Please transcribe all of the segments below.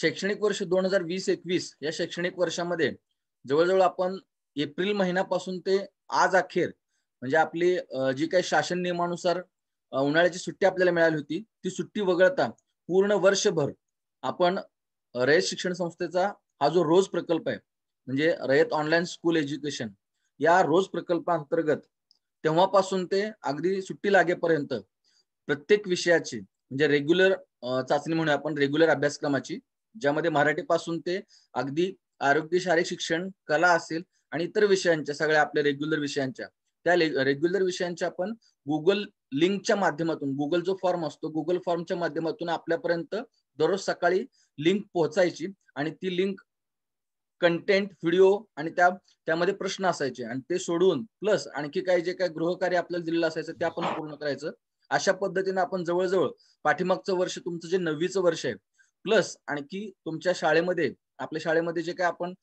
शैक्षणिक वर्ष दोन हजार वीस एकवीस या शैक्षणिक वर्षामध्ये जवळजवळ आपण एप्रिल महिन्यापासून ते आज अखेर म्हणजे आपली जी काही शासन नियमानुसार उन्हाळ्याची सुट्टी आपल्याला मिळाली होती ती सुट्टी वगळता पूर्ण वर्षभर आपण रयत शिक्षण संस्थेचा हा जो रोज प्रकल्प आहे म्हणजे रयत ऑनलाईन स्कूल एज्युकेशन या रोज प्रकल्पांतर्गत तेव्हापासून ते अगदी सुट्टी लागेपर्यंत प्रत्येक विषयाची म्हणजे रेग्युलर चाचणी म्हणूया आपण रेग्युलर अभ्यासक्रमाची ज्यामध्ये मराठी पासून ते अगदी आरोग्य शारीरिक शिक्षण कला असेल आणि इतर विषयांच्या सगळ्या आपल्या रेग्युलर विषयांच्या त्या रेग्युलर विषयांच्या आपण गुगल लिंकच्या माध्यमातून गुगल जो फॉर्म असतो गुगल फॉर्मच्या माध्यमातून आपल्यापर्यंत दररोज सकाळी लिंक पोहोचायची आणि ती लिंक कंटेंट व्हिडिओ आणि त्या त्यामध्ये प्रश्न असायचे आणि ते सोडून प्लस आणखी काही जे काही गृहकार्य आपल्याला दिलेलं असायचं ते आपण पूर्ण करायचं अशा पद्धतीने आपण जवळजवळ पाठीमागचं वर्ष तुमचं जे नववीचं वर्ष आहे प्लस आणखी तुमच्या शाळेमध्ये आपल्या शाळेमध्ये जे काय आपण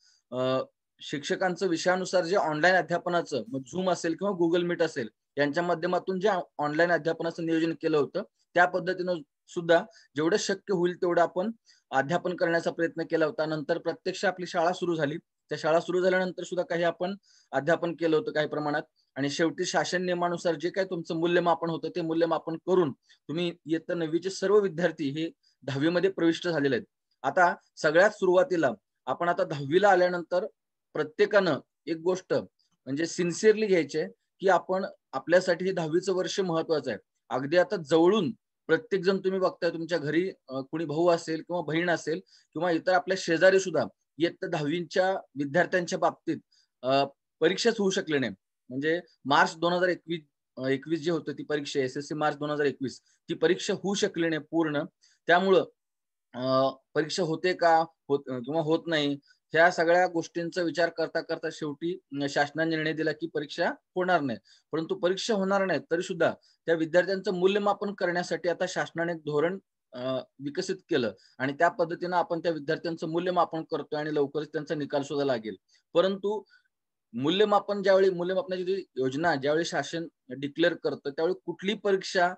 शिक्षकांचं विषयानुसार जे ऑनलाईन अध्यापनाचं झूम असेल किंवा गुगल मीट असेल यांच्या माध्यमातून जे ऑनलाईन अध्यापनाचं नियोजन केलं होतं त्या पद्धतीनं सुद्धा जेवढं शक्य होईल तेवढं आपण अध्यापन करण्याचा प्रयत्न केला होता नंतर प्रत्यक्ष आपली शाळा सुरू झाली त्या शाळा सुरू झाल्यानंतर सुद्धा काही आपण अध्यापन केलं होतं काही प्रमाणात आणि शेवटी शासन नियमानुसार जे काय तुमचं मूल्यमापन होतं ते मूल्यमापन करून तुम्ही इयत्ता नववीचे सर्व विद्यार्थी हे दहावीमध्ये प्रविष्ट झालेले आहेत आता सगळ्यात सुरुवातीला आपण आता दहावीला आल्यानंतर प्रत्येकानं एक गोष्ट म्हणजे सिन्सिअरली घ्यायचे की आपण आपल्यासाठी हे दहावीचं वर्ष महत्वाचं आहे अगदी आता जवळून प्रत्येक जण तुम्ही बघताय तुमच्या घरी कुणी भाऊ असेल किंवा बहीण असेल किंवा इतर आपल्या शेजारी सुद्धा इयत्ता दहावीच्या विद्यार्थ्यांच्या बाबतीत परीक्षाच होऊ शकले नाही म्हणजे मार्च दोन हजार एकवीस एकवीस जे होतं ती परीक्षा एसएससी मार्च दोन हजार एकवीस ती परीक्षा होऊ शकली नाही पूर्ण त्यामुळं परीक्षा होते का होत किंवा होत नाही ह्या सगळ्या गोष्टींचा विचार करता करता शेवटी शासनाने निर्णय दिला की परीक्षा होणार नाही परंतु परीक्षा होणार नाही तरी सुद्धा त्या विद्यार्थ्यांचं मूल्यमापन करण्यासाठी आता शासनाने एक धोरण विकसित केलं आणि त्या पद्धतीनं आपण त्या विद्यार्थ्यांचं मूल्यमापन करतोय आणि लवकरच त्यांचा निकाल सुद्धा लागेल परंतु मूल्यमापन ज्यावेळी मूल्यमापनाची योजना ज्यावेळी शासन डिक्लेअर करतं त्यावेळी कुठली परीक्षा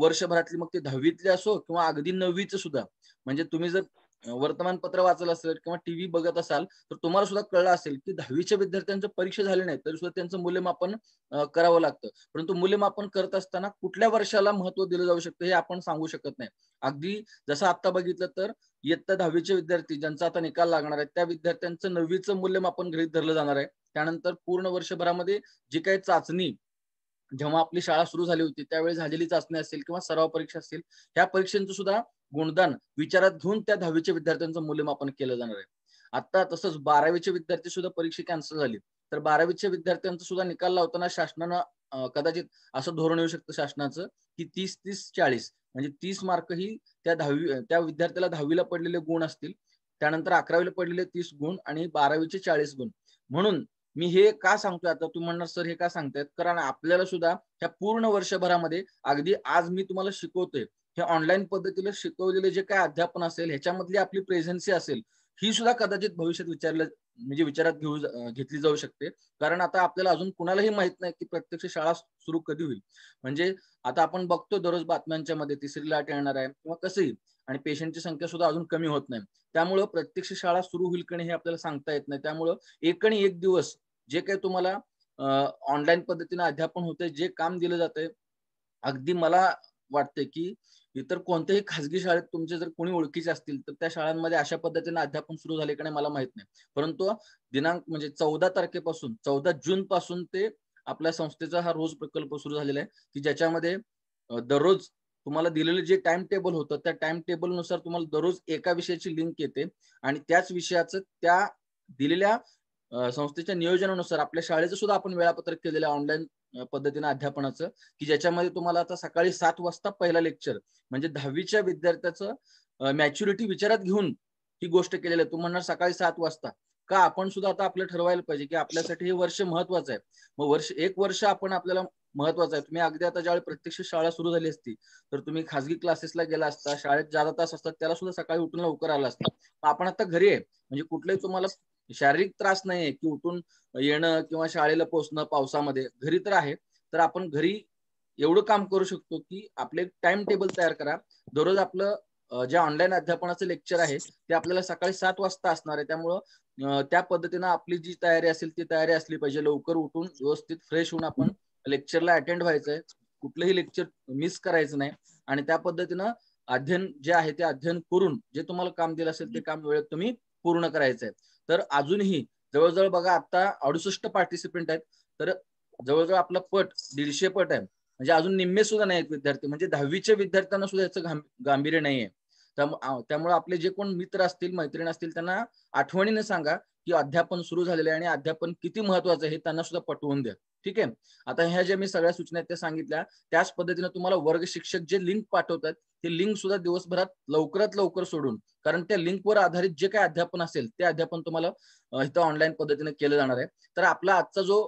वर्षभरातली मग ती दहावीतली असो किंवा अगदी नववीच सुद्धा म्हणजे तुम्ही जर वर्तमानपत्र वाचलं असेल किंवा टीव्ही बघत असाल तर तुम्हाला सुद्धा कळलं असेल की दहावीच्या विद्यार्थ्यांचं परीक्षा झाली नाही तरी सुद्धा त्यांचं मूल्यमापन करावं लागतं परंतु मूल्यमापन करत असताना कुठल्या वर्षाला महत्व दिलं जाऊ शकतं हे आपण सांगू शकत नाही अगदी जसं आता बघितलं तर इयत्ता दहावीचे विद्यार्थी ज्यांचा आता निकाल लागणार आहे त्या विद्यार्थ्यांचं नववीचं मूल्यमापन गृहित धरलं जाणार आहे त्यानंतर पूर्ण वर्षभरामध्ये जी काही चाचणी जेव्हा आपली शाळा सुरू झाली होती त्यावेळी झालेली चाचणी असेल किंवा सराव परीक्षा असतील ह्या परीक्षांचं सुद्धा गुणदान विचारात घेऊन त्या दहावीच्या विद्यार्थ्यांचं मूल्यमापन केलं जाणार आहे आता तसंच बारावीचे विद्यार्थी सुद्धा परीक्षा कॅन्सल झाली तर बारावीच्या विद्यार्थ्यांचा सुद्धा निकाल लावताना शासनानं कदाचित असं धोरण येऊ शकतं शासनाचं की तीस तीस चाळीस म्हणजे तीस मार्क ही त्या दहावी त्या विद्यार्थ्याला दहावीला पडलेले गुण असतील त्यानंतर अकरावीला पडलेले तीस गुण आणि बारावीचे चाळीस गुण म्हणून मी हे का सांगतोय आता तू म्हणणार सर हे का सांगतायत कारण आपल्याला सुद्धा ह्या पूर्ण वर्षभरामध्ये अगदी आज मी तुम्हाला शिकवतोय हे ऑनलाईन पद्धतीने शिकवलेले जे काय अध्यापन असेल ह्याच्यामधली आपली प्रेझेन्सी असेल ही सुद्धा कदाचित भविष्यात विचारलं म्हणजे विचारात घेऊ घेतली जाऊ शकते कारण आता आपल्याला अजून कुणालाही माहित नाही की प्रत्यक्ष शाळा सुरू कधी होईल म्हणजे आता आपण बघतो दररोज बातम्यांच्या मध्ये तिसरी लाट येणार आहे किंवा कसंही आणि पेशंटची संख्या सुद्धा अजून कमी होत नाही त्यामुळं प्रत्यक्ष शाळा सुरू होईल कणे हे आपल्याला सांगता येत नाही त्यामुळं एक आणि एक दिवस जे काही तुम्हाला ऑनलाईन पद्धतीने अध्यापन होते जे काम दिलं जाते अगदी मला वाटते की इतर कोणत्याही खासगी शाळेत तुमचे जर कोणी ओळखीचे असतील तर त्या शाळांमध्ये अशा पद्धतीने अध्यापन सुरू झाले का मला माहित नाही परंतु दिनांक म्हणजे चौदा तारखेपासून चौदा जून पासून ते आपल्या संस्थेचा हा रोज प्रकल्प सुरू झालेला आहे की ज्याच्यामध्ये दररोज तुम्हाला दिलेलं जे टाइम टेबल होतं त्या टाइम टेबल नुसार तुम्हाला दररोज एका विषयाची लिंक येते आणि त्याच विषयाचं त्या दिलेल्या संस्थेच्या नियोजनानुसार आपल्या शाळेचं सुद्धा आपण वेळापत्रक केलेलं ऑनलाईन पद्धतीने अध्यापनाचं की ज्याच्यामध्ये तुम्हाला आता सकाळी सात वाजता पहिला लेक्चर म्हणजे दहावीच्या विद्यार्थ्याचं मॅच्युरिटी विचारात घेऊन ही गोष्ट केलेली आहे तू म्हणणार सकाळी सात वाजता का आपण सुद्धा आता आपलं ठरवायला पाहिजे की आपल्यासाठी हे वर्ष महत्वाचं आहे मग वर्ष एक वर्ष आपण आपल्याला महत्वाचं आहे तुम्ही अगदी आता ज्यावेळी प्रत्यक्ष शाळा सुरू झाली असती तर तुम्ही खासगी क्लासेसला गेला असता शाळेत ज्यादा तास असतात त्याला सुद्धा सकाळी उठून लवकर आला असता आपण आता घरी आहे म्हणजे कुठलाही तुम्हाला शारीरिक त्रास नाहीये की उठून येणं किंवा शाळेला पोहोचणं पावसामध्ये घरी तर आहे तर आपण घरी एवढं काम करू शकतो की आपले टाइम टेबल तयार करा दररोज आपलं जे ऑनलाईन अध्यापनाचं लेक्चर आहे ते आपल्याला सकाळी सात वाजता असणार आहे त्यामुळं त्या पद्धतीनं आपली जी तयारी असेल ती तयारी असली पाहिजे लवकर उठून व्यवस्थित फ्रेश होऊन आपण लेक्चरला अटेंड व्हायचंय कुठलंही लेक्चर मिस करायचं नाही आणि त्या पद्धतीनं अध्ययन जे आहे ते अध्ययन करून जे तुम्हाला काम दिलं असेल ते काम वेळेत तुम्ही पूर्ण करायचंय तर अजूनही जवळजवळ बघा आता अडुसष्ट पार्टिसिपंट आहेत तर जवळजवळ आपला पट दीडशे पट आहे म्हणजे अजून निम्मे सुद्धा आहेत विद्यार्थी म्हणजे दहावीच्या विद्यार्थ्यांना सुद्धा याचं गांभीर्य नाहीये त्यामुळे आपले जे कोण मित्र असतील मैत्रीण असतील त्यांना आठवणीने सांगा की अध्यापन सुरू झालेलं आहे आणि अध्यापन किती महत्वाचं हे त्यांना सुद्धा पटवून द्या ठीक आहे आता ह्या ज्या मी सगळ्या सूचना आहेत त्या सांगितल्या त्याच पद्धतीने तुम्हाला वर्ग शिक्षक जे लिंक पाठवतात ते लिंक सुद्धा दिवसभरात लवकरात लवकर सोडून कारण त्या लिंकवर आधारित जे काही अध्यापन असेल ते अध्यापन तुम्हाला इथं ऑनलाईन पद्धतीने केलं जाणार आहे तर आपला आजचा जो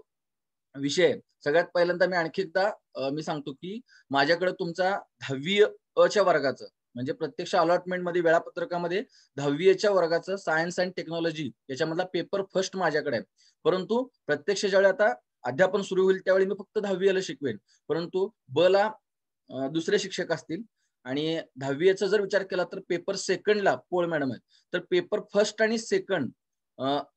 विषय सगळ्यात पहिल्यांदा मी आणखी एकदा मी सांगतो की माझ्याकडे तुमचा दहावी अच्या वर्गाचं म्हणजे प्रत्यक्ष अलॉटमेंटमध्ये वेळापत्रकामध्ये दहावीच्या वर्गाचं सायन्स अँड टेक्नॉलॉजी याच्यामधला पेपर फर्स्ट माझ्याकडे आहे परंतु प्रत्यक्ष ज्यावेळी आता अध्यापन सुरू होईल त्यावेळी मी फक्त दहावीला शिकवेन परंतु ब ला दुसरे शिक्षक असतील आणि दहावीचा जर विचार केला तर पेपर सेकंडला पोळ मॅडम आहेत तर पेपर फर्स्ट आणि सेकंड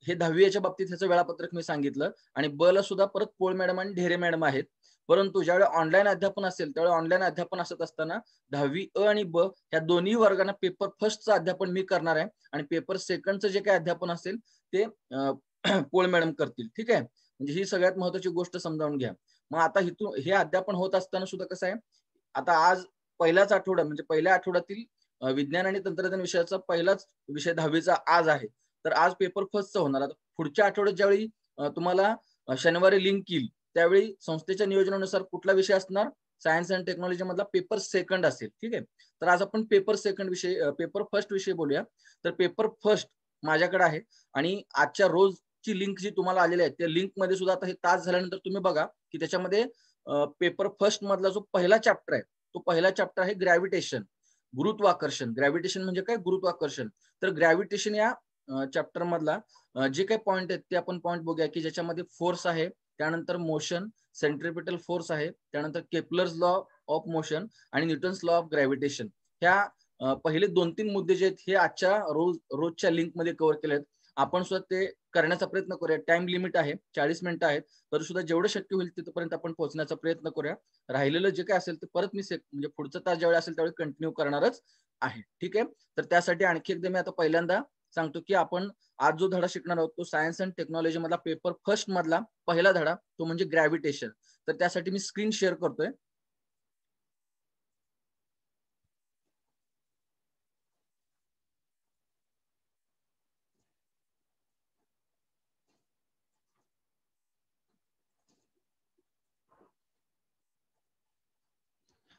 हे दहावीच्या बाबतीत ह्याचं वेळापत्रक मी सांगितलं आणि ब ला सुद्धा परत पोळ मॅडम आणि ढेरे मॅडम आहेत परंतु ज्यावेळी ऑनलाईन अध्यापन असेल त्यावेळी ऑनलाईन अध्यापन असत असताना दहावी अ आणि ब या दोन्ही वर्गांना पेपर फर्स्टचं अध्यापन मी करणार आहे आणि पेपर सेकंडचं जे काही अध्यापन असेल ते पोळ मॅडम करतील ठीक आहे म्हणजे ही सगळ्यात महत्वाची गोष्ट समजावून घ्या मग आता हिथून हे अध्यापन होत असताना सुद्धा कसं आहे आता आज पहिलाच आठवडा म्हणजे पहिल्या आठवड्यातील विज्ञान आणि तंत्रज्ञान विषयाचा पहिलाच विषय दहावीचा आज आहे तर आज पेपर चा होणार आता पुढच्या आठवड्यात ज्यावेळी तुम्हाला शनिवारी लिंक येईल त्यावेळी संस्थेच्या नियोजनानुसार कुठला विषय असणार सायन्स अँड टेक्नॉलॉजी मधला पेपर सेकंड असेल ठीक आहे तर आज आपण पेपर सेकंड विषय पेपर फर्स्ट विषय बोलूया तर पेपर फर्स्ट माझ्याकडे आहे आणि आजच्या रोज ची लिंक जी तुम्हाला आलेली आहे त्या लिंक मध्ये सुद्धा आता हे तास झाल्यानंतर तुम्ही बघा की त्याच्यामध्ये पेपर फर्स्ट मधला जो पहिला चॅप्टर आहे तो पहिला चॅप्टर आहे ग्रॅव्हिटेशन गुरुत्वाकर्षण ग्रॅव्हिटेशन म्हणजे काय गुरुत्वाकर्षण तर ग्रॅव्हिटेशन या चॅप्टर मधला जे काही पॉइंट आहेत ते आपण पॉइंट बघूया की ज्याच्यामध्ये फोर्स आहे त्यानंतर मोशन सेंट्रिपिटल फोर्स आहे त्यानंतर केपलर्स लॉ ऑफ मोशन आणि न्यूटन्स लॉ ऑफ ग्रॅव्हिटेशन ह्या पहिले दोन तीन मुद्दे जे आहेत हे आजच्या रोज रोजच्या लिंक मध्ये कव्हर केले आहेत आपण सुद्धा ते करण्याचा प्रयत्न करूया टाइम लिमिट आहे चाळीस मिनिटं आहेत तर सुद्धा जेवढं शक्य होईल तिथपर्यंत आपण पोहोचण्याचा प्रयत्न करूया राहिलेलं जे काय असेल ते परत मी म्हणजे पुढचा तास ज्यावेळी असेल त्यावेळी कंटिन्यू करणारच आहे ठीक आहे तर त्यासाठी आणखी एकदा मी आता पहिल्यांदा सांगतो की आपण आज जो धडा शिकणार आहोत तो सायन्स अँड टेक्नॉलॉजी मधला पेपर फर्स्ट मधला पहिला धडा तो म्हणजे ग्रॅव्हिटेशन तर त्यासाठी मी स्क्रीन शेअर करतोय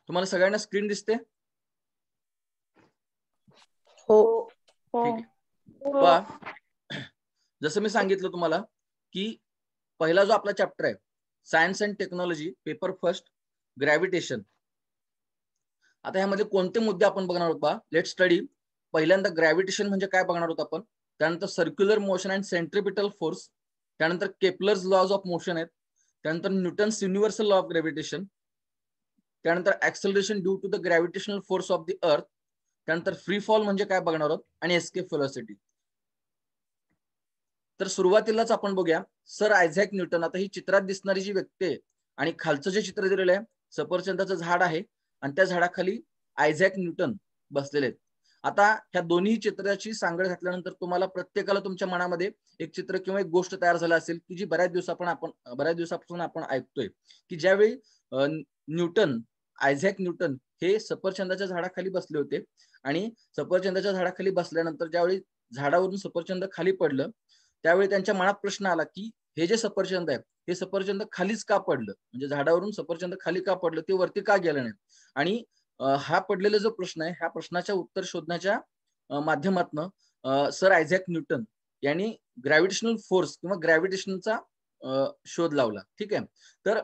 तुम्हाला सगळ्यांना स्क्रीन दिसते हो, हो. ठीक हो. जसं मी सांगितलं तुम्हाला की पहिला जो आपला चॅप्टर आहे science and technology paper first gravitation आता ह्यामध्ये कोणते मुद्दे आपण बघणार आहोत बा लेट स्टडी पहिल्यांदा ग्रॅव्हिटेशन म्हणजे काय बघणार आहोत आपण त्यानंतर circular motion and centripetal force त्यानंतर केपलर्स लॉज ऑफ मोशन आहेत त्यानंतर Newton's universal law of gravitation त्यानंतर acceleration due to the gravitational force of the earth त्यानंतर फ्री फॉल म्हणजे काय बघणार आहोत आणि एस्केप फिलॉसिटी तर सुरुवातीलाच आपण बघूया सर आयझॅक न्यूटन आता ही चित्रात दिसणारी जी व्यक्ती आहे आणि खालचं जे चित्र दिलेलं आहे सफरचंदाचं झाड आहे आणि त्या झाडाखाली आयझॅक न्यूटन बसलेले आहेत आता ह्या दोन्ही चित्राची सांगड घातल्यानंतर तुम्हाला प्रत्येकाला तुमच्या मनामध्ये एक चित्र किंवा एक गोष्ट तयार झाला असेल की जी बऱ्याच दिवसापण आपण बऱ्याच दिवसापासून आपण ऐकतोय की ज्यावेळी न्यूटन आयझॅक न्यूटन हे सफरचंदाच्या झाडाखाली बसले होते आणि सफरचंदाच्या झाडाखाली बसल्यानंतर ज्यावेळी झाडावरून सफरचंद खाली पडलं त्यावेळी त्यांच्या मनात प्रश्न आला की हे जे सफरचंद आहे हे सफरचंद खालीच का पडलं म्हणजे झाडावरून सफरचंद खाली का पडलं ते वरती का गेलं नाही आणि हा पडलेला जो प्रश्न आहे ह्या प्रश्नाच्या उत्तर शोधण्याच्या माध्यमातून सर आयझॅक न्यूटन यांनी ग्रॅव्हिटेशनल फोर्स किंवा ग्रॅव्हिटेशनचा शोध लावला ठीक आहे तर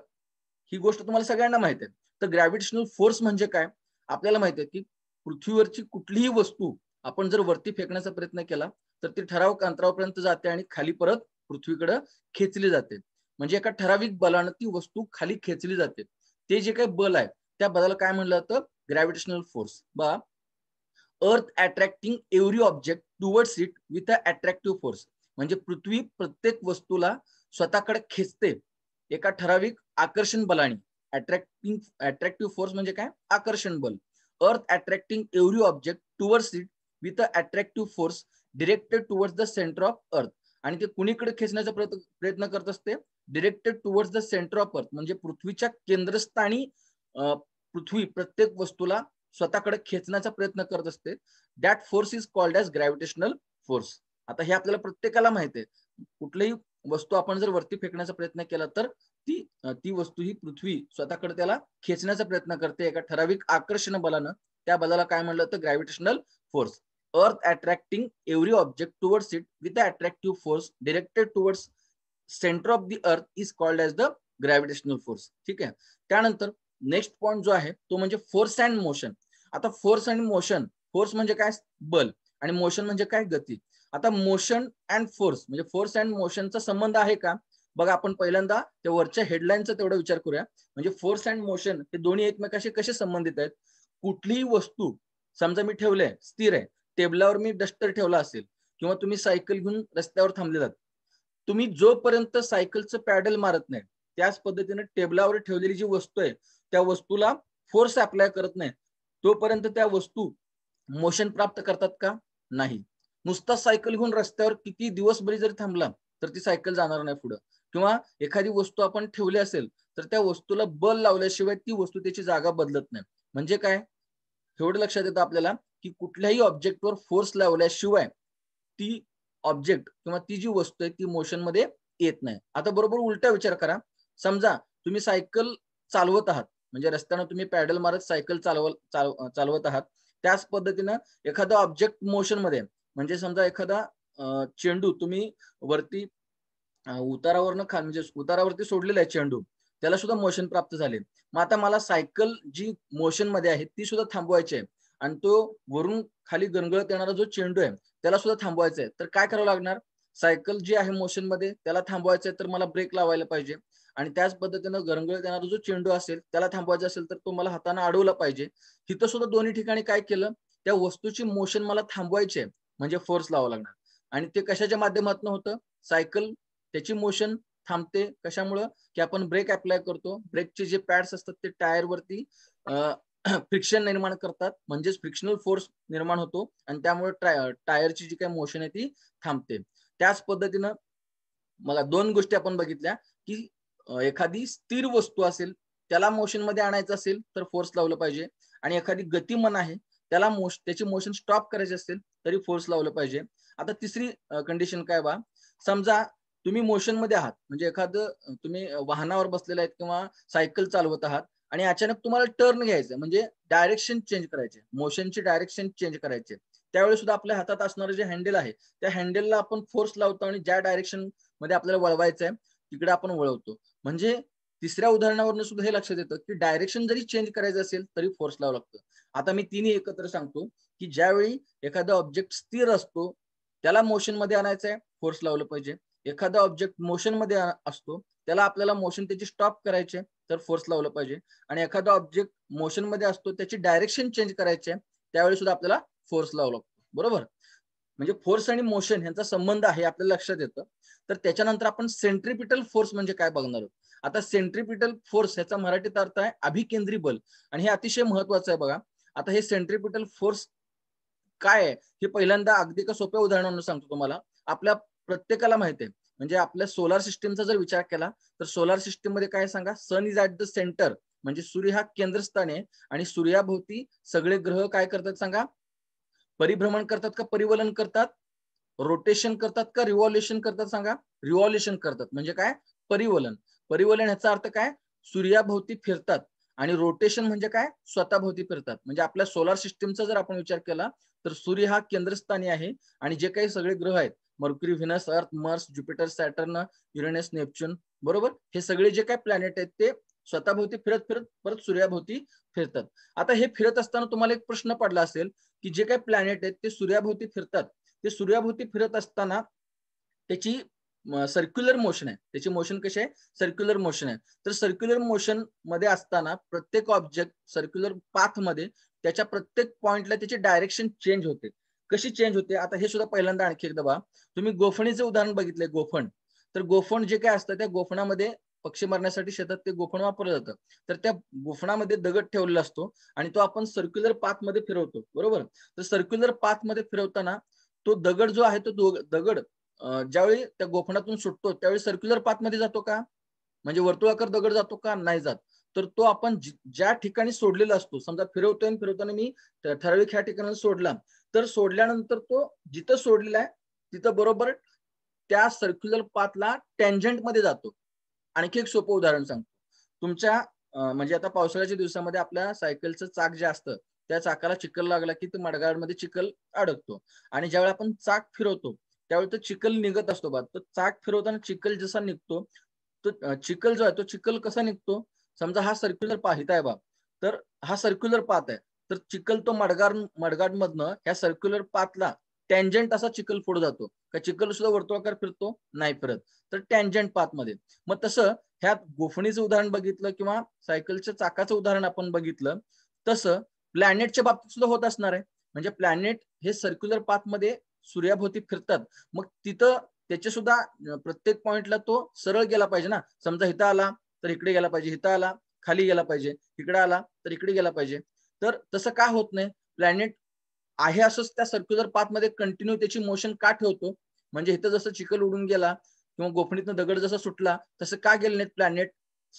ही गोष्ट तुम्हाला सगळ्यांना माहित आहे तर ग्रॅव्हिटेशनल फोर्स म्हणजे काय आपल्याला माहित आहे की पृथ्वीवरची कुठलीही वस्तू आपण जर वरती फेकण्याचा प्रयत्न केला तर ती ठराविक अंतरापर्यंत जाते आणि खाली परत पृथ्वीकडे खेचली जाते म्हणजे एका ठराविक बलानं ती वस्तू खाली खेचली जाते ते जे काही बल आहे त्या बदला काय म्हणलं जातं ग्रॅव्हिटेशनल फोर्स बा earth attracting every object towards it with a attractive force म्हणजे पृथ्वी प्रत्येक वस्तूला स्वतःकडे खेचते एका ठराविक आकर्षण बलाने अट्रॅक्टिंग अट्रॅक्टिव्ह फोर्स म्हणजे काय आकर्षण बल earth attracting every object towards it with a attractive force directed towards the centre of earth आणि ते कुणीकडे खेचण्याचा प्रयत्न करत असते directed towards the centre of earth म्हणजे पृथ्वीच्या केंद्रस्थानी पृथ्वी प्रत्येक वस्तूला स्वतःकडे खेचण्याचा प्रयत्न करत असते that force is called as gravitational force आता हे आपल्याला प्रत्येकाला माहिती आहे कुठलंही वस्तू आपण जर वरती फेकण्याचा प्रयत्न केला तर ती ती वस्तू ही पृथ्वी स्वतःकडे त्याला खेचण्याचा प्रयत्न करते एका ठराविक आकर्षण बलानं त्या बलाला काय म्हणलं तर gravitational force earth attracting every object towards it with attractive force directed towards centre of the earth is called as the gravitational force ठीक आहे त्यानंतर नेक्स्ट पॉइंट जो आहे तो म्हणजे फोर्स अँड मोशन आता फोर्स अँड मोशन फोर्स म्हणजे काय बल आणि मोशन म्हणजे काय गती आता मोशन अँड फोर्स म्हणजे फोर्स अँड मोशनचा संबंध आहे का बघा आपण पहिल्यांदा ते वरच्या हेडलाईनचा तेवढा विचार करूया म्हणजे फोर्स अँड मोशन हे दोन्ही एकमेकांशी कसे संबंधित आहेत कुठलीही वस्तू समजा मी ठेवले स्थिर आहे टेबलावर मी डस्टर ठेवला असेल किंवा तुम्ही सायकल घेऊन रस्त्यावर जात तुम्ही जोपर्यंत सायकलचं पॅडल मारत नाही त्याच पद्धतीने टेबलावर ठेवलेली जी वस्तू आहे त्या वस्तूला फोर्स अप्लाय करत नाही तोपर्यंत त्या वस्तू मोशन प्राप्त करतात का नाही नुसता सायकल घेऊन रस्त्यावर किती दिवसभरी जरी थांबला तर ती सायकल जाणार नाही पुढं किंवा एखादी वस्तू आपण ठेवली असेल तर त्या वस्तूला बल लावल्याशिवाय ती वस्तू त्याची जागा बदलत नाही म्हणजे काय एवढं लक्षात येतं आपल्याला की कुठल्याही ऑब्जेक्टवर फोर्स लावल्याशिवाय ती ऑब्जेक्ट किंवा ती जी वस्तू आहे ती मोशन मध्ये येत नाही आता बरोबर उलटा विचार करा समजा तुम्ही सायकल चालवत आहात म्हणजे रस्त्यानं तुम्ही पॅडल मारत सायकल चालव चालवत आहात त्याच पद्धतीनं एखादा ऑब्जेक्ट मोशन मध्ये म्हणजे समजा एखादा चेंडू तुम्ही वरती उतारावरनं खा म्हणजे उतारावरती सोडलेला आहे चेंडू त्याला सुद्धा मोशन प्राप्त झाले मग आता मला सायकल जी मोशन मध्ये आहे ती सुद्धा थांबवायची आहे आणि तो वरून खाली गणगळत येणारा जो चेंडू आहे त्याला सुद्धा थांबवायचा आहे तर काय करावं लागणार सायकल जी आहे मोशन मध्ये त्याला थांबवायचं आहे तर मला ब्रेक लावायला पाहिजे आणि त्याच पद्धतीनं गरंगळत देणारा जो चेंडू असेल त्याला थांबवायचा असेल तर तो मला हाताने अडवला पाहिजे तिथं सुद्धा दोन्ही ठिकाणी काय केलं त्या वस्तूची मोशन मला थांबवायची आहे म्हणजे फोर्स लावा लागणार आणि ते कशाच्या माध्यमातून होतं सायकल त्याची मोशन थांबते कशामुळं की आपण ब्रेक अप्लाय करतो ब्रेकचे जे पॅड्स असतात ते टायरवरती फ्रिक्शन निर्माण करतात म्हणजेच फ्रिक्शनल फोर्स निर्माण होतो आणि त्यामुळे टायरची जी काही मोशन आहे ती थांबते त्याच पद्धतीनं मला दोन गोष्टी आपण बघितल्या की एखादी स्थिर वस्तू असेल त्याला मोशन मध्ये आणायचं असेल तर फोर्स लावलं पाहिजे आणि एखादी गतिमन आहे त्याला मोश त्याची मोशन स्टॉप करायची असेल तरी फोर्स लावलं पाहिजे आता तिसरी कंडिशन काय बा समजा तुम्ही मोशन मध्ये आहात म्हणजे एखादं तुम्ही वाहनावर बसलेले आहेत किंवा सायकल चालवत आहात आणि अचानक तुम्हाला टर्न घ्यायचं म्हणजे डायरेक्शन चेंज करायचे मोशनचे डायरेक्शन चेंज करायचे त्यावेळी सुद्धा आपल्या हातात असणारं जे हँडल आहे त्या हँडलला आपण फोर्स लावतो आणि ज्या डायरेक्शन मध्ये आपल्याला वळवायचं आहे तिकडे आपण वळवतो म्हणजे तिसऱ्या उदाहरणावरून सुद्धा हे लक्षात येतं की डायरेक्शन जरी चेंज करायचं असेल तरी फोर्स लावं लागतं आता मी तिन्ही एकत्र सांगतो की ज्यावेळी एखादा ऑब्जेक्ट स्थिर असतो त्याला मोशन मध्ये आणायचं आहे फोर्स लावलं पाहिजे एखादा ऑब्जेक्ट मोशन मध्ये असतो त्याला आपल्याला मोशन त्याची स्टॉप करायचे तर फोर्स लावलं पाहिजे आणि एखादा ऑब्जेक्ट मोशन मध्ये असतो त्याची डायरेक्शन चेंज करायचे त्यावेळी सुद्धा आपल्याला फोर्स लावला लागतो बरोबर म्हणजे फोर्स आणि मोशन यांचा संबंध आहे आपल्याला लक्षात येतं तर त्याच्यानंतर आपण सेंट्रिपिटल फोर्स म्हणजे काय बघणार आहोत आता सेंट्रिपिटल फोर्स ह्याचा मराठीत अर्थ आहे अभिकेंद्री बल आणि हे अतिशय महत्वाचं आहे बघा आता हे सेंट्रिपिटल फोर्स काय आहे हे पहिल्यांदा अगदी का सोप्या उदाहरणानं सांगतो तुम्हाला आपल्या प्रत्येकाला माहित आहे म्हणजे आपल्या सोलार सिस्टीमचा जर विचार केला तर सोलार सिस्टीम मध्ये काय सांगा sun is at the centre म्हणजे सूर्य हा केंद्रस्थान आहे आणि सूर्याभोवती सगळे ग्रह काय करतात सांगा परिभ्रमण करतात का परिवलन करतात रोटेशन करतात का रिव्हॉल्युशन करतात सांगा रिव्हॉल्युशन करतात म्हणजे काय परिवलन परिवलन ह्याचा अर्थ काय सूर्याभोवती फिरतात आणि रोटेशन म्हणजे काय स्वतःभोवती फिरतात म्हणजे आपल्या सोलार सिस्टीमचा जर आपण विचार केला तर सूर्य हा केंद्रस्थानी आहे आणि जे काही सगळे ग्रह आहेत Mercury Venus Earth Mars Jupiter Saturn Uranus Neptune बरोबर हे सगळे जे काही प्लॅनेट आहेत ते स्वतःभोवती फिरत फिरत परत सूर्याभोवती फिरतात आता हे फिरत असताना तुम्हाला एक प्रश्न पडला असेल की जे काही प्लॅनेट आहेत ते सूर्याभोवती फिरतात ते सूर्याभोवती फिरत असताना त्याची सर्क्युलर मोशन आहे त्याचे मोशन कसे आहे सर्क्युलर मोशन आहे तर सर्क्युलर मोशन मध्ये असताना प्रत्येक ऑब्जेक्ट सर्क्युलर पाथ मध्ये त्याच्या प्रत्येक पॉइंटला त्याचे डायरेक्शन चेंज होते कशी चेंज होते आता हे सुद्धा पहिल्यांदा आणखी एकदा बा तुम्ही गोफणीचं उदाहरण बघितलंय गोफण तर गोफण जे काय असतं त्या गोफणामध्ये पक्षी मारण्यासाठी शेतात ते गोफण वापरलं जातं तर त्या गोफणामध्ये दगड ठेवलेला असतो आणि तो आपण सर्क्युलर पाथ मध्ये फिरवतो बरोबर तर सर्क्युलर पाथ मध्ये फिरवताना तो दगड जो आहे तो दगड ज्यावेळी त्या गोफणातून सुटतो त्यावेळी सर्क्युलर पाथमध्ये जातो का म्हणजे वर्तुळाकर दगड जातो का नाही जात तर तो आपण ज्या ठिकाणी सोडलेला असतो समजा फिरवतोय आणि फिरवताना मी ठराविक ह्या ठिकाणी सोडला तर सोडल्यानंतर तो जिथं सोडलेला आहे तिथं बरोबर त्या सर्क्युलर पाथला टॅन्जेंट मध्ये जातो आणखी एक सोपं उदाहरण सांगतो तुमच्या म्हणजे आता पावसाळ्याच्या दिवसामध्ये आपल्या सायकलचं चाक जे असतं त्या चाकाला चिखल लागला की तो मडगाडमध्ये चिखल अडकतो आणि ज्यावेळी आपण चाक फिरवतो त्यावेळी तो चिखल निघत असतो बा तो चाक फिरवताना चिखल जसा निघतो तो चिखल जो आहे तो चिखल कसा निघतो समजा हा सर्क्युलर पाहित आहे बा तर हा सर्क्युलर पात आहे तर चिखल तो मडगाड मडगाड मधन ह्या सर्क्युलर पातला टँजंट असा चिकल पुढे जातो का चिखल सुद्धा वर्तुळाकार फिरतो नाही फिरत तर टँजंट पात मध्ये मग तसं ह्या गोफणीचं उदाहरण बघितलं किंवा सायकलच्या चाकाचं उदाहरण आपण बघितलं तसं प्लॅनेटच्या बाबतीत सुद्धा होत असणार आहे म्हणजे प्लॅनेट हे सर्क्युलर पाथ मध्ये सूर्याभोवती फिरतात मग तिथं त्याचे सुद्धा प्रत्येक पॉइंटला तो सरळ गेला पाहिजे ना समजा इथं आला तर इकडे गेला पाहिजे हिथं आला खाली गेला पाहिजे इकडे आला तर इकडे गेला पाहिजे तर तसं का होत नाही प्लॅनेट आहे असंच त्या सर्क्युलर पाथमध्ये कंटिन्यू त्याची मोशन का ठेवतो म्हणजे इथं जसं चिखल उडून गेला किंवा गोफणीतनं दगड जसा सुटला तसं का गेले नाहीत प्लॅनेट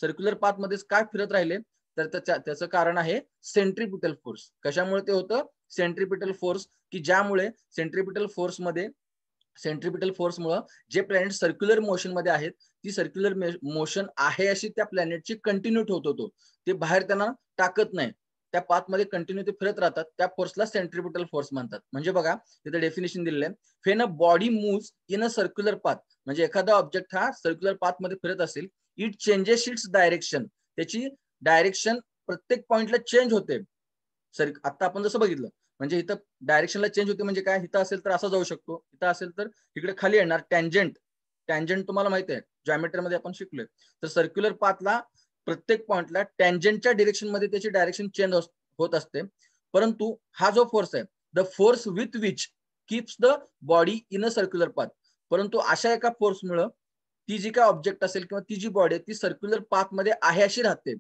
सर्क्युलर पाथमध्येच काय फिरत राहिले तर त्याचं कारण आहे सेंट्रिपिटल फोर्स कशामुळे ते होतं सेंट्रिपिटल फोर्स की ज्यामुळे सेंट्रिपिटल फोर्समध्ये सेंट्रिपिटल मुळे जे प्लॅनेट सर्क्युलर मोशन मध्ये आहेत ती सर्क्युलर मोशन आहे अशी त्या प्लॅनेटची कंटिन्यू ठेवत होतो ते बाहेर त्यांना टाकत नाही त्या पाथमध्ये कंटिन्यू ते फिरत राहतात त्या फोर्सला सेंट्रिपिटल फोर्स म्हणतात म्हणजे बघा तिथे डेफिनेशन दिलेलं आहे when a body moves in a circular path म्हणजे एखादा ऑब्जेक्ट हा सर्क्युलर पाथ मध्ये फिरत असेल इट चेंजेस इट्स डायरेक्शन त्याची डायरेक्शन प्रत्येक पॉइंटला चेंज होते सर आता आपण जसं बघितलं म्हणजे इथं डायरेक्शनला चेंज होते म्हणजे काय इथं असेल तर असा जाऊ शकतो इथं असेल तर इकडे खाली येणार टँजंट टँजंट तुम्हाला माहित आहे मध्ये आपण शिकलोय तर सर्क्युलर पाथला प्रत्येक पॉइंटला टँजेंटच्या डिरेक्शन मध्ये त्याची डायरेक्शन चेंज होत असते परंतु हा जो फोर्स आहे the force with which keeps the body in a circular path परंतु अशा एका मुळे ती जी काय ऑब्जेक्ट असेल किंवा ती जी बॉडी आहे ती सर्क्युलर पाथ मध्ये आहे अशी राहते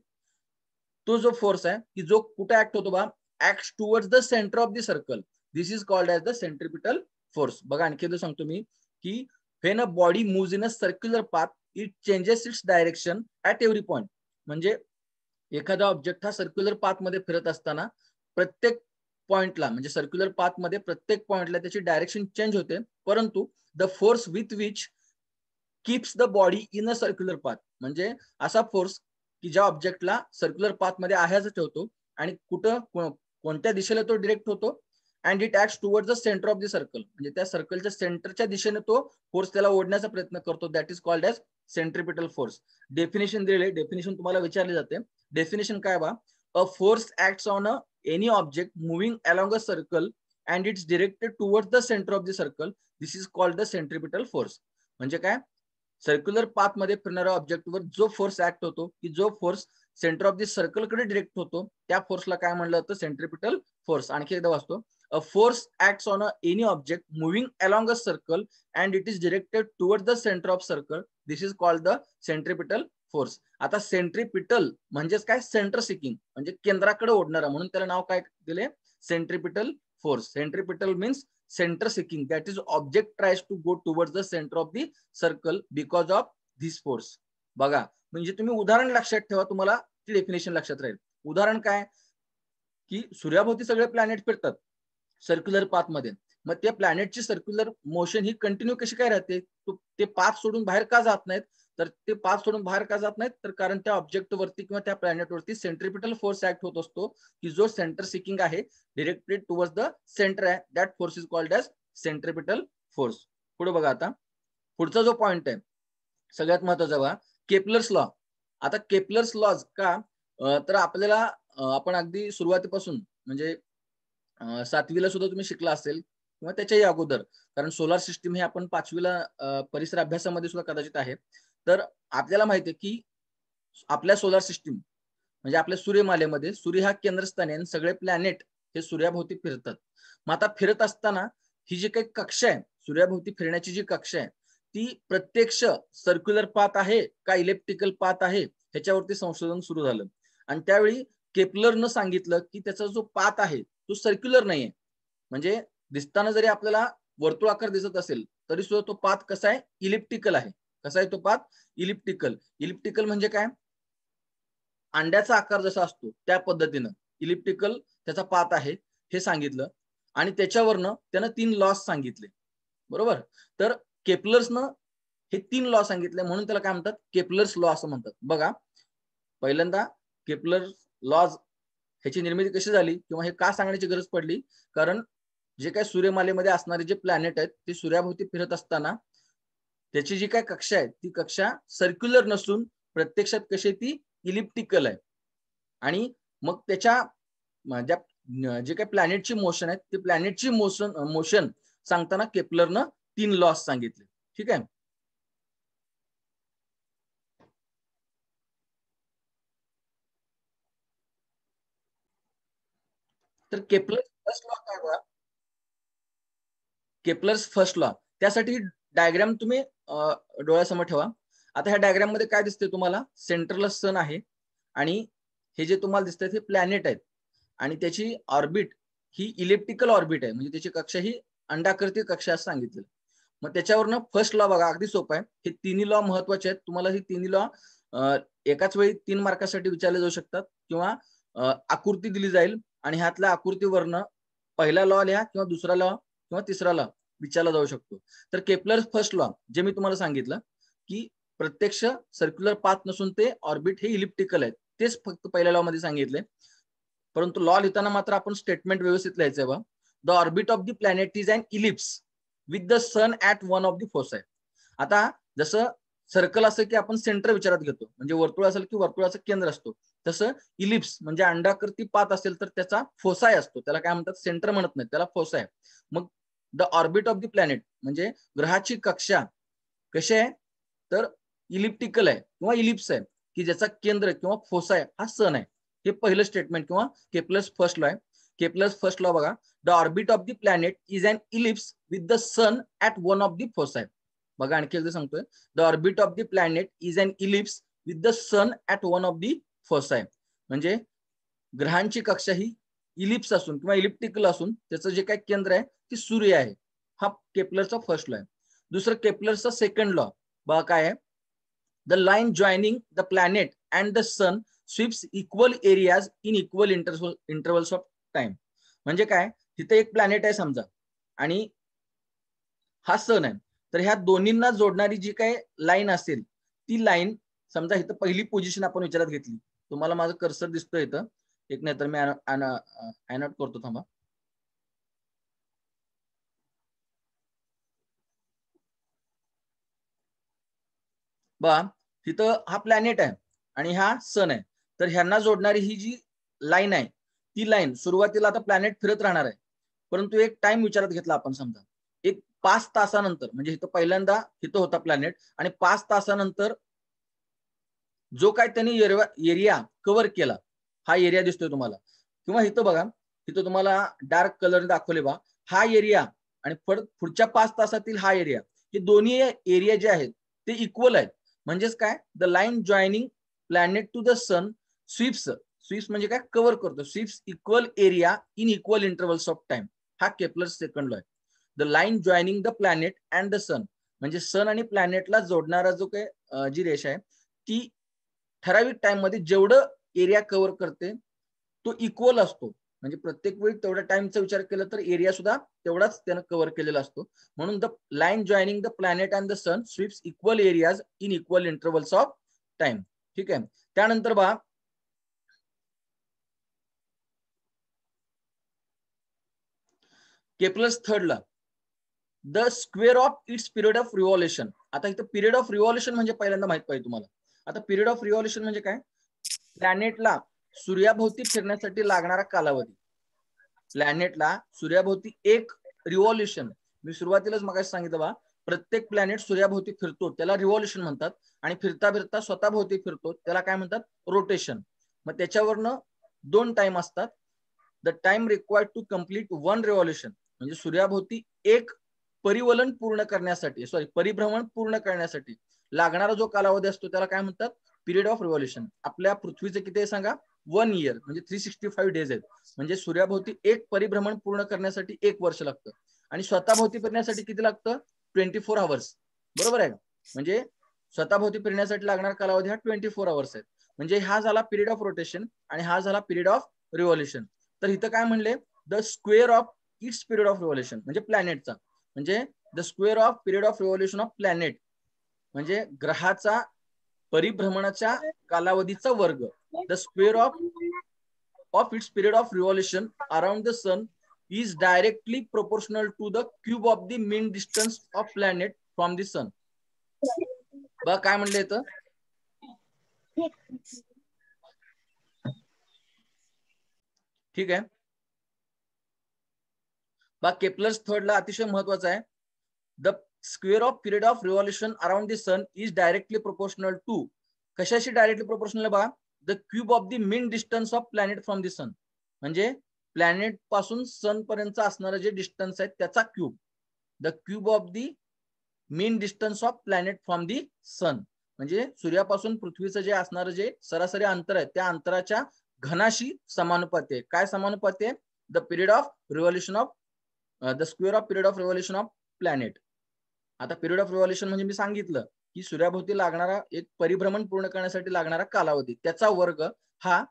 तो जो फोर्स आहे की जो कुठे ऍक्ट होतो बा act towards the centre of the circle this is called as the centripetal force बघा आणखी एकदा सांगतो मी की when a body moves in a circular path it changes its direction at every point म्हणजे एखादा ऑब्जेक्ट हा सर्क्युलर पाथ मध्ये फिरत असताना प्रत्येक पॉइंटला म्हणजे सर्क्युलर पाथ मध्ये प्रत्येक पॉइंटला त्याची डायरेक्शन चेंज होते परंतु the force with which keeps the body in a circular path म्हणजे असा फोर्स की ज्या ऑब्जेक्टला सर्क्युलर पाथ मध्ये आह्याच ठेवतो आणि कुठं कोणत्या दिशेला तो डिरेक्ट होतो and it act toward the centre of the circle म्हणजे त्या सर्कलच्या सेंटरच्या दिशेने तो फोर्स त्याला ओढण्याचा प्रयत्न करतो that is called as centripetal force definition दिलेले डेफिनेशन तुम्हाला विचारले जाते डेफिनेशन काय बा a force act on a any object moving along a circle and its directed toward the centre of the circle this is called the centripetal force म्हणजे काय circular path मध्ये फिरणाऱ्या वर जो फोर्स ऍक्ट होतो की जो force centre of the circle कडे डिरेक्ट होतो त्या फोर्सला काय म्हणलं जातं सेंट्रिपिटल फोर्स आणखी एकदा वाचतो a force act on a any object moving along a circle and it is directed toward the centre of circle this is called the centripetal force आता सेंट्रिपिटल म्हणजेच काय सेंटर सिकिंग म्हणजे केंद्राकडे ओढणारा म्हणून त्याला नाव काय दिले centripetal force centripetal means centre seeking that is object tries to go toward the centre of the circle because of this force बघा म्हणजे तुम्ही उदाहरण लक्षात ठेवा तुम्हाला ती डेफिनेशन लक्षात राहील उदाहरण काय की सूर्याभोवती सगळे प्लॅनेट फिरतात सर्क्युलर पाथ मध्ये मग त्या प्लॅनेटची सर्क्युलर मोशन ही कंटिन्यू कशी काय राहते ते पाथ सोडून बाहेर का जात नाहीत तर ते पाथ सोडून बाहेर का जात नाहीत तर कारण त्या ऑब्जेक्ट वरती किंवा त्या प्लॅनेट वरती सेंट्रिपिटल फोर्स ऍक्ट होत असतो की जो सेंटर सिकिंग आहे डिरेक्टेड टुवर्ड्स द सेंटर आहे that force is called as centripetal force पुढे बघा आता पुढचा जो पॉइंट आहे सगळ्यात महत्वाचा बघा केपलर्स लॉ आता केपलर्स लॉज का तर आपल्याला आपण अगदी सुरुवातीपासून म्हणजे सातवीला सुद्धा तुम्ही शिकला असेल किंवा त्याच्याही अगोदर कारण सोलार सिस्टीम हे आपण पाचवीला परिसर अभ्यासामध्ये सुद्धा कदाचित आहे तर आपल्याला माहिती आहे की आपल्या सोलार सिस्टीम म्हणजे आपल्या सूर्यमालेमध्ये सूर्य हा केंद्रस्थानी आणि सगळे प्लॅनेट हे सूर्याभोवती फिरतात मग आता फिरत असताना ही जी काही कक्षा आहे सूर्याभोवती फिरण्याची जी कक्षा आहे ती प्रत्यक्ष सर्क्युलर पात आहे का इलेप्टिकल पात आहे ह्याच्यावरती संशोधन सुरू झालं आणि त्यावेळी केपलरनं सांगितलं की त्याचा जो पात आहे तो सर्क्युलर नाहीये म्हणजे दिसताना जरी आपल्याला वर्तुळाकार दिसत असेल तरी सुद्धा तो पात कसा आहे इलिप्टिकल आहे कसा आहे तो पात इलिप्टिकल इलिप्टिकल म्हणजे काय अंड्याचा आकार जसा असतो त्या पद्धतीनं इलिप्टिकल त्याचा पात आहे हे सांगितलं आणि त्याच्यावरनं त्यानं तीन लॉस सांगितले बरोबर तर केपलर्सनं हे तीन लॉ सांगितले म्हणून त्याला काय म्हणतात केपलर्स लॉ असं म्हणतात बघा पहिल्यांदा केपलर लॉज ह्याची निर्मिती कशी झाली किंवा हे का सांगण्याची गरज पडली कारण जे काय सूर्यमालेमध्ये असणारे जे प्लॅनेट आहेत ते सूर्याभोवती फिरत असताना त्याची जी काय कक्षा आहे ती कक्षा सर्क्युलर नसून प्रत्यक्षात कशी ती इलिप्टिकल आहे आणि मग त्याच्या ज्या जे काही प्लॅनेटची मोशन आहे ते प्लॅनेटची मोशन मोशन सांगताना केपलरनं तीन लॉस सांगितले ठीक आहे तर केप्लस फर्स्ट लॉ काय केपलर्स फर्स्ट लॉ त्यासाठी डायग्राम तुम्ही डोळ्यासमोर ठेवा आता ह्या डायग्राम मध्ये काय दिसते तुम्हाला सेंट्रल सन आहे आणि हे जे तुम्हाला दिसतंय ते प्लॅनेट आहेत आणि त्याची ऑर्बिट ही इलेप्टिकल ऑर्बिट आहे म्हणजे त्याची कक्षा ही अंडाकृती कक्षा असं सांगितले मग त्याच्यावरनं फर्स्ट लॉ बघा अगदी सोपं आहे हे तिन्ही लॉ महत्वाचे आहेत तुम्हाला हे तिन्ही लॉ एकाच वेळी तीन मार्कासाठी विचारले जाऊ शकतात किंवा आकृती दिली जाईल आणि ह्यातल्या आकृतीवरनं पहिला लॉ लिहा किंवा दुसरा लॉ किंवा तिसरा लॉ विचारला जाऊ शकतो तर केपलर फर्स्ट लॉ जे मी तुम्हाला सांगितलं की प्रत्यक्ष सर्क्युलर पाथ नसून ते ऑर्बिट हे इलिप्टिकल आहेत तेच फक्त पहिल्या लॉ मध्ये सांगितले परंतु लॉ लिहिताना मात्र आपण स्टेटमेंट व्यवस्थित लिहायचं बा the orbit of the planet is and ellipse with the sun at one of the foci आता जसं सर्कल असेल की आपण सेंटर विचारात घेतो म्हणजे वर्तुळ असेल की वर्तुळाचं केंद्र असतो तसं इलिप्स म्हणजे अंडाकृती पात असेल तर त्याचा फोसाय असतो त्याला काय म्हणतात सेंटर म्हणत नाही त्याला फोसाय मग the orbit of the planet म्हणजे ग्रहाची कक्षा कशी आहे तर इलिप्टिकल आहे किंवा इलिप्स आहे की ज्याचा केंद्र किंवा फोसाय हा सन आहे हे पहिलं स्टेटमेंट किंवा प्लस फर्स्ट लॉ आहे केपलर्स फर्स्ट लॉ बघा the orbit of the planet is and ellipse with the sun at one of the foci बघा आणखी एकदा सांगतोय the orbit of the planet is and ellipse with the sun at one of the foci म्हणजे ग्रहांची कक्षा ही ellipse असून किंवा elliptical असून त्याचं जे काही केंद्र आहे ते सूर्य आहे हा केपलरचा फर्स्ट लॉ आहे दुसरं केपलरचा सेकंड लॉ बघा काय आहे the line joining the planet and the sun sweeps equal areas in equal intervals of time म्हणजे काय तिथे एक प्लॅनेट आहे समजा आणि हा सन आहे तर ह्या दोन्हींना जोडणारी जी काही लाईन असेल ती लाईन समजा इथं पहिली पोझिशन आपण विचारात घेतली तुम्हाला माझं कर्सर दिसतोय इथं एक नाही तर मी अॅनॉट करतो थांबा बा तिथं हा प्लॅनेट आहे आणि हा सन आहे तर ह्यांना जोडणारी ही जी लाईन आहे ती लाईन सुरुवातीला आता प्लॅनेट फिरत राहणार आहे परंतु एक टाइम विचारात घेतला आपण समजा एक पाच तासानंतर म्हणजे इथं पहिल्यांदा इथं होता प्लॅनेट आणि पाच तासानंतर जो काय त्यांनी एरिया कव्हर केला हा एरिया दिसतोय तुम्हाला किंवा इथं बघा इथं तुम्हाला डार्क कलर दाखवले बा हा एरिया आणि पुढच्या पाच तासातील हा एरिया हे दोन्ही एरिया जे आहेत ते इक्वल आहेत म्हणजेच काय the line joining planet to the sun sweeps sweeps म्हणजे काय कव्हर करतो sweeps equal area in equal intervals of time हा केपलर सेकंड लॉ आहे the line joining the planet and the sun म्हणजे सन आणि प्लॅनेटला जोडणारा जो काही जी रेषा आहे ती ठराविक टाइम मध्ये जेवढं एरिया कव्हर करते तो इक्वल असतो म्हणजे प्रत्येक वेळी तेवढ्या टाइमचा विचार केला तर एरिया सुद्धा तेवढाच त्यानं कव्हर केलेला असतो म्हणून the line joining the planet and the sun sweeps equal areas in equal intervals of time ठीक आहे त्यानंतर बा Kepler's law the square of its period of revolution आता इथं पिरियड ऑफ रिव्हॉल्युशन म्हणजे पहिल्यांदा माहित पाहिजे तुम्हाला आता पिरियड ऑफ रिव्हॉल्युशन म्हणजे काय प्लॅनेटला सूर्याभोवती फिरण्यासाठी लागणारा कालावधी प्लॅनेटला सूर्याभोवती एक रिव्हॉल्युशन मी सुरुवातीलाच मग सांगितलं बा प्रत्येक प्लॅनेट सूर्याभोवती फिरतो त्याला रिव्हॉल्युशन म्हणतात आणि फिरता फिरता स्वतःभोवती फिरतो त्याला काय म्हणतात रोटेशन मग त्याच्यावरनं दोन टाइम असतात the time required to complete one revolution म्हणजे सूर्याभोवती एक परिवलन पूर्ण करण्यासाठी सॉरी परिभ्रमण पूर्ण करण्यासाठी लागणारा जो कालावधी असतो त्याला काय म्हणतात पिरियड ऑफ रिव्हॉल्युशन आपल्या पृथ्वीचं किती आहे सांगा वन इयर म्हणजे थ्री सिक्स्टी फाईव्ह डेज आहेत म्हणजे सूर्याभोवती एक परिभ्रमण पूर्ण करण्यासाठी एक वर्ष लागतं आणि स्वतःभोवती फिरण्यासाठी किती लागतं ट्वेंटी फोर आवर्स बरोबर आहे म्हणजे स्वतःभोवती फिरण्यासाठी लागणारा कालावधी हा ट्वेंटी फोर आवर्स आहे म्हणजे हा झाला पिरियड ऑफ रोटेशन आणि हा झाला पिरियड ऑफ रिव्हॉल्युशन तर इथं काय म्हणले the square of its period of revolution म्हणजे प्लॅनेटचा म्हणजे the square of period of revolution of planet म्हणजे ग्रहाचा परिभ्रमणाच्या कालावधीचा वर्ग the square of of its period of revolution around the sun is directly proportional to the cube of the mean distance of planet from the sun बघा काय म्हणलं येतं ठीक आहे बा थर्ड थर्डला अतिशय महत्वाचा आहे the square of period of revolution around the sun is directly proportional to कशाशी डायरेक्टली प्रोपोर्शनल बघा the cube of the mean distance of planet from the sun म्हणजे प्लॅनेट पासून सन पर्यंत असणारं जे डिस्टन्स आहे त्याचा cube the cube of the mean distance of planet from the sun म्हणजे सूर्यापासून पृथ्वीचं जे असणारं जे सरासरी अंतर आहे त्या अंतराच्या घनाशी समानुपाती आहे काय समानुपाती आहे the period of revolution of the square of period of revolution of planet आता पिरियड ऑफ रिव्हॉल्युशन म्हणजे मी सांगितलं की सूर्याभोवती लागणारा एक परिभ्रमण पूर्ण करण्यासाठी लागणारा कालावधी त्याचा वर्ग हा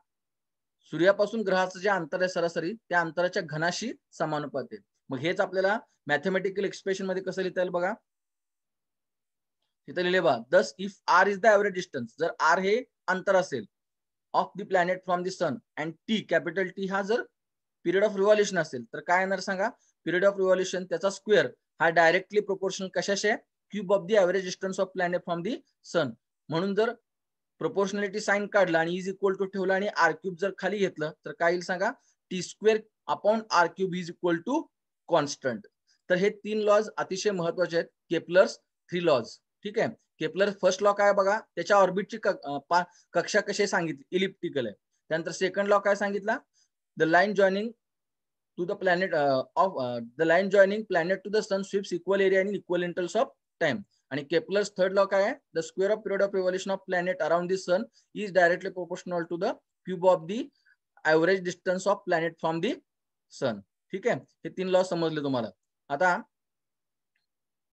सूर्यापासून ग्रहाचं जे अंतर आहे सरासरी त्या अंतराच्या घनाशी समानुपात आहे मग हेच आपल्याला मॅथमॅटिकल एक्सप्रेशन मध्ये कसं लिहिता येईल बघा इथं लिहिले बघा thus if R is the average distance जर आर हे अंतर असेल of the planet from the sun and T capital T हा जर पिरियड ऑफ रिव्हॉल्युशन असेल तर काय येणार सांगा पिरियड ऑफ रिव्हॉल्युशन त्याचा स्क्वेअर हा डायरेक्टली प्रोपोर्शनल कशाशी आहे cube of the average distance of planet from the sun म्हणून जर प्रोपोर्शनॅलिटी साइन काढला आणि इज इक्वल टू ठेवला आणि आर क्यूब जर खाली घेतलं तर काय येईल सांगा T square upon R cube is equal to constant तर हे तीन लॉज अतिशय महत्वाचे आहेत केपलर्स थ्री लॉज ठीक आहे केपलर फर्स्ट लॉ काय बघा त्याच्या ऑर्बिटची कक्षा कशी सांगितली इलिप्टिकल आहे त्यानंतर सेकंड लॉ काय सांगितला the line joining to the planet of the line joining planet to the sun the equal area uh, uh, equal area of time आणि केपलर्स थर्ड लॉ काय the square of period of revolution of planet around the sun is directly proportional to the cube of the average distance of planet from the sun ठीक आहे हे तीन law समजले तुम्हाला आता